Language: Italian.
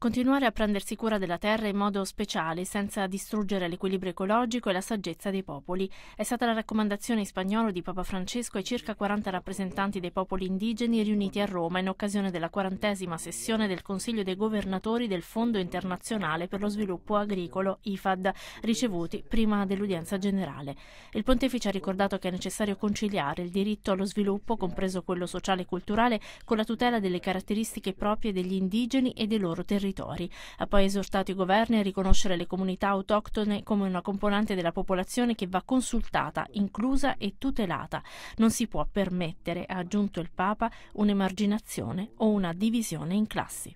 continuare a prendersi cura della terra in modo speciale senza distruggere l'equilibrio ecologico e la saggezza dei popoli. È stata la raccomandazione in spagnolo di Papa Francesco ai circa 40 rappresentanti dei popoli indigeni riuniti a Roma in occasione della quarantesima sessione del Consiglio dei Governatori del Fondo Internazionale per lo Sviluppo Agricolo, IFAD, ricevuti prima dell'udienza generale. Il pontefice ha ricordato che è necessario conciliare il diritto allo sviluppo, compreso quello sociale e culturale, con la tutela delle caratteristiche proprie degli indigeni e dei loro territori territori. Ha poi esortato i governi a riconoscere le comunità autoctone come una componente della popolazione che va consultata, inclusa e tutelata. Non si può permettere, ha aggiunto il Papa, un'emarginazione o una divisione in classi.